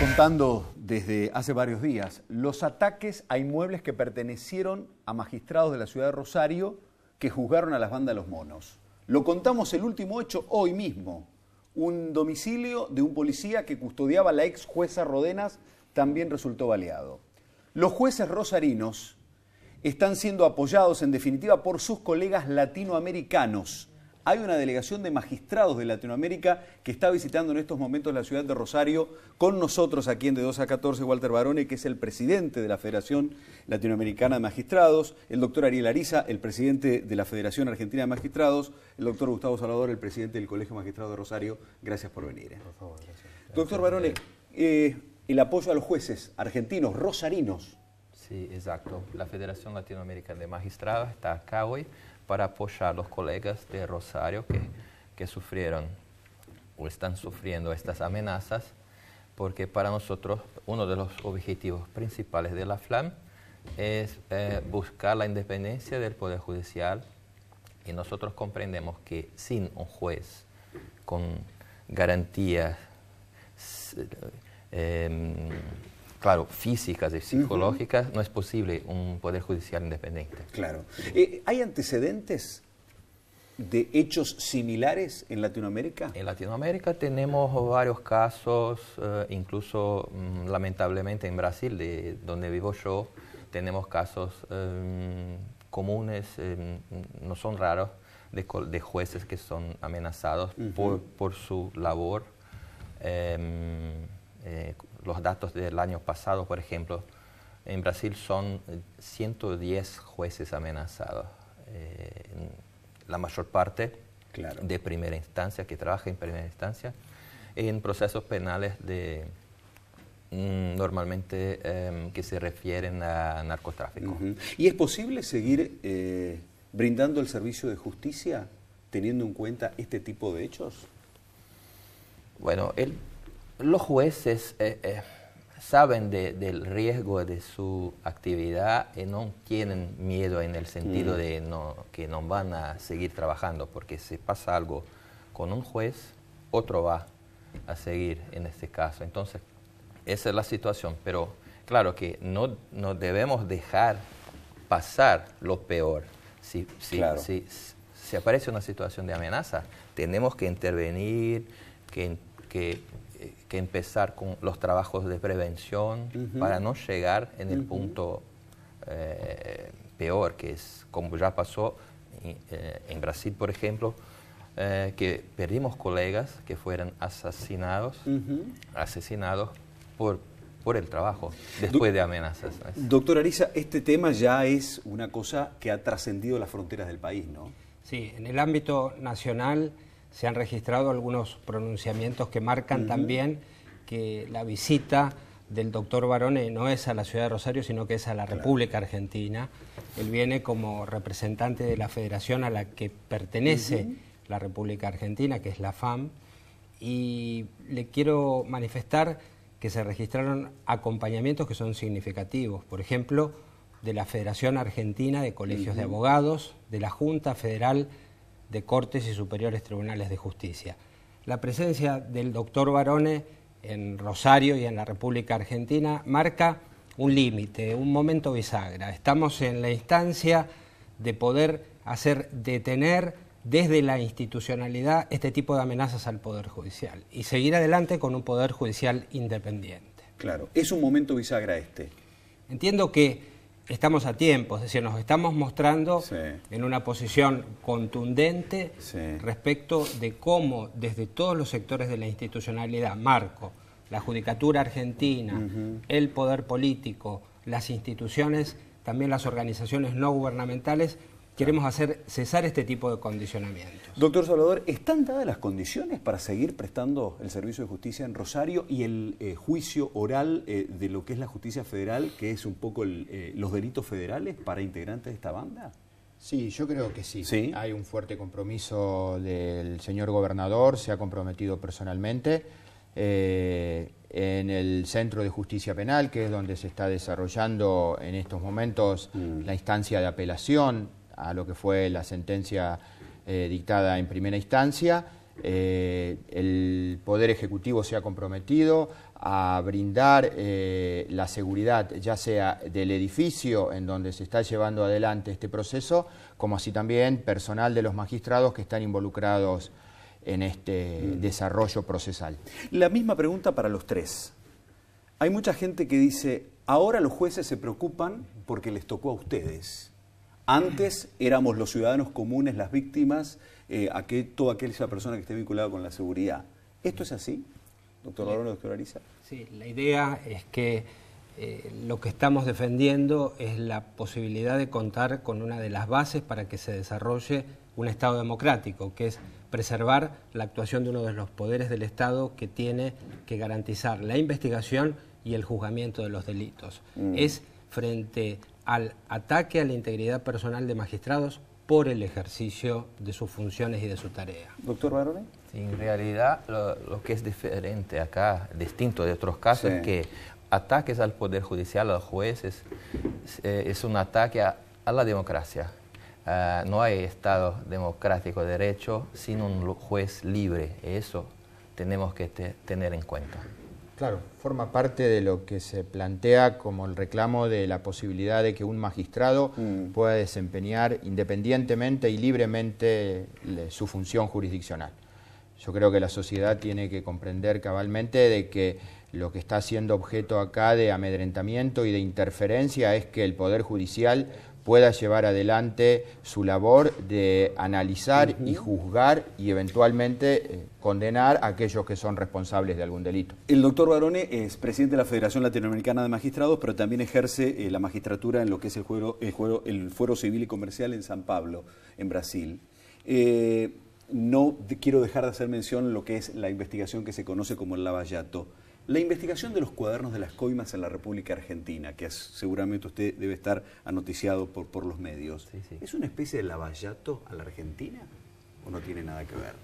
contando desde hace varios días los ataques a inmuebles que pertenecieron a magistrados de la ciudad de Rosario que juzgaron a las bandas de los monos. Lo contamos el último hecho hoy mismo. Un domicilio de un policía que custodiaba a la ex jueza Rodenas también resultó baleado. Los jueces rosarinos están siendo apoyados en definitiva por sus colegas latinoamericanos hay una delegación de magistrados de Latinoamérica que está visitando en estos momentos la ciudad de Rosario con nosotros aquí en De 2 a 14, Walter Barone, que es el presidente de la Federación Latinoamericana de Magistrados, el doctor Ariel Ariza, el presidente de la Federación Argentina de Magistrados, el doctor Gustavo Salvador, el presidente del Colegio Magistrado de Rosario. Gracias por venir. Eh. Doctor Barone, eh, el apoyo a los jueces argentinos, rosarinos, Sí, exacto. La Federación Latinoamericana de Magistrados está acá hoy para apoyar a los colegas de Rosario que, sufrieron o están sufriendo estas amenazas, porque para nosotros uno de los objetivos principales de la FLAM es eh, buscar la independencia del Poder Judicial y nosotros comprendemos que sin un juez con garantías eh, claro, físicas y psicológicas, no es posible un poder judicial independiente. Claro. Eh, ¿Hay antecedentes de hechos similares en Latinoamérica? En Latinoamérica tenemos varios casos, eh, incluso mm, lamentablemente en Brasil, de donde vivo yo, tenemos casos em, comunes, em, no son raros, de, jueces que son amenazados por, su labor. Em, eh, los datos del año pasado, por ejemplo, en Brasil son 110 eh, jueces amenazados. Eh, la mayor parte de primera instancia, que trabaja en primera instancia, en procesos penales de mm, normalmente em, que se refieren a narcotráfico. ¿Y es posible seguir eh, brindando el servicio de justicia teniendo en cuenta este tipo de hechos? Bueno, él los jueces eh, eh, saben del riesgo de su actividad y no tienen miedo en el sentido mm. de no, que no van a seguir trabajando, porque si pasa algo con un juez, otro va a seguir en este caso. Entonces, esa es la situación, pero claro que no, debemos dejar pasar lo peor. Si, si, si, aparece una situación de amenaza, tenemos que intervenir, que, que eh, que empezar con los trabajos de prevención para no llegar en el punto eh, peor, que es como ya pasó eh, en Brasil, por ejemplo, que perdimos colegas que fueran asesinados, asesinados por, por el trabajo, después de amenazas. Doctor Arisa, este tema ya es una cosa que ha trascendido las fronteras del país, ¿no? Sí, en el ámbito nacional se han registrado algunos pronunciamientos que marcan también que la visita del doctor Barone no es a la ciudad de Rosario, sino que es a la República Argentina. Él viene como representante de la federación a la que pertenece la República Argentina, que es la FAM, y le quiero manifestar que se registraron acompañamientos que son significativos. Por ejemplo, de la Federación Argentina de Colegios de Abogados, de la Junta Federal de Cortes y Superiores Tribunales de Justicia. La presencia del doctor Barone en Rosario y en la República Argentina marca un límite, un momento bisagra. Estamos en la instancia de poder hacer detener desde la institucionalidad este tipo de amenazas al Poder Judicial y seguir adelante con un Poder Judicial independiente. Claro, es un momento bisagra este. Entiendo que estamos a tiempo, es decir, nos estamos mostrando en una posición contundente respecto de cómo desde todos los sectores de la institucionalidad, Marco, la Judicatura Argentina, el poder político, las instituciones, también las organizaciones no gubernamentales, Queremos hacer cesar este tipo de condicionamientos. Doctor Salvador, ¿están dadas las condiciones para seguir prestando el servicio de justicia en Rosario y el eh, juicio oral eh, de lo que es la justicia federal, que es un poco eh, los delitos federales para integrantes de esta banda? Sí, yo creo que sí. Hay un fuerte compromiso del señor gobernador, se ha comprometido personalmente. en el Centro de Justicia Penal, que es donde se está desarrollando en estos momentos mm. la instancia de apelación a lo que fue la sentencia eh, dictada en primera instancia. Eh, el Poder Ejecutivo se ha comprometido a brindar eh, la seguridad ya sea del edificio en donde se está llevando adelante este proceso, como así también personal de los magistrados que están involucrados en este mm. desarrollo procesal. La misma pregunta para los tres. Hay mucha gente que dice, ahora los jueces se preocupan porque les tocó a ustedes. Antes éramos los ciudadanos comunes las víctimas, eh, aquel, toda aquella persona que esté vinculada con la seguridad. ¿Esto es así, doctor Barón, doctor Ariza? Sí, la idea es que eh, lo que estamos defendiendo es la posibilidad de contar con una de las bases para que se desarrolle un Estado democrático, que es preservar la actuación de uno de los poderes del Estado que tiene que garantizar la investigación y el juzgamiento de los delitos. Mm. Es frente al ataque a la integridad personal de magistrados por el ejercicio de sus funciones y de su tarea. Doctor Barone. en realidad lo, que es diferente acá, distinto de otros casos, es que ataques al Poder Judicial, a los jueces, es un ataque a, la democracia. Ah, no hay Estado democrático de derecho sin un juez libre. Eso tenemos que tener en cuenta. Claro, forma parte de lo que se plantea como el reclamo de la posibilidad de que un magistrado mm. pueda desempeñar independientemente y libremente su función jurisdiccional. Yo creo que la sociedad tiene que comprender cabalmente de que lo que está siendo objeto acá de amedrentamiento y de interferencia es que el Poder Judicial pueda llevar adelante su labor de analizar y juzgar y eventualmente eh, condenar a aquellos que son responsables de algún delito. El doctor Barone es presidente de la Federación Latinoamericana de Magistrados, pero también ejerce eh, la magistratura en lo que es el, Fuero Civil y Comercial en San Pablo, en Brasil. Eh, no quiero dejar de hacer mención lo que es la investigación que se conoce como el Lavallato. La investigación de los cuadernos de las coimas en la República Argentina, que seguramente usted debe estar anoticiado por, por los medios, ¿es una especie de lavallato a la Argentina o no tiene nada que ver?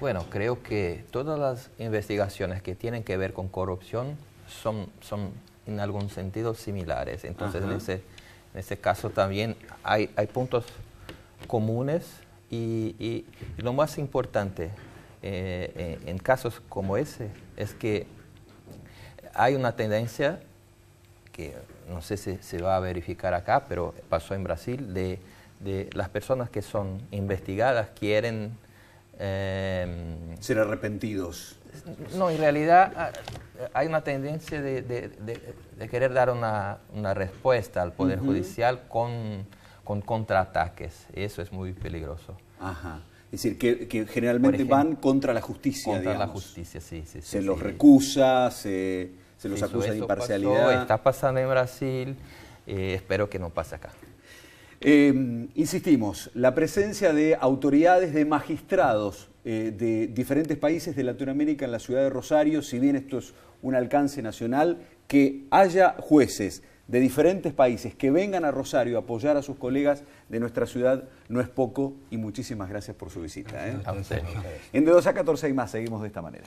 Bueno, creo que todas las investigaciones que tienen que ver con corrupción son, son en algún sentido similares. Entonces, en ese, en ese, caso también hay, hay puntos comunes y lo más importante, eh, eh, en casos como ese es que hay una tendencia que no sé si se va a verificar acá, pero pasó en Brasil, de, las personas que son investigadas quieren... Eh, Ser arrepentidos. No, en realidad ah, hay una tendencia de, querer dar una, respuesta al Poder Judicial con, con contraataques. Eso es muy peligroso. Ajá. Es decir, que, generalmente van contra la justicia. Contra la justicia, sí, se los recusa, se, se los acusa de imparcialidad. Pasó, está pasando en Brasil, eh, espero que no pase acá. Eh, insistimos, la presencia de autoridades, de magistrados eh, de diferentes países de Latinoamérica en la ciudad de Rosario, si bien esto es un alcance nacional, que haya jueces de diferentes países que vengan a Rosario a apoyar a sus colegas de nuestra ciudad no es poco y muchísimas gracias por su visita. En ¿eh? de 2 a 14 y más seguimos de esta manera.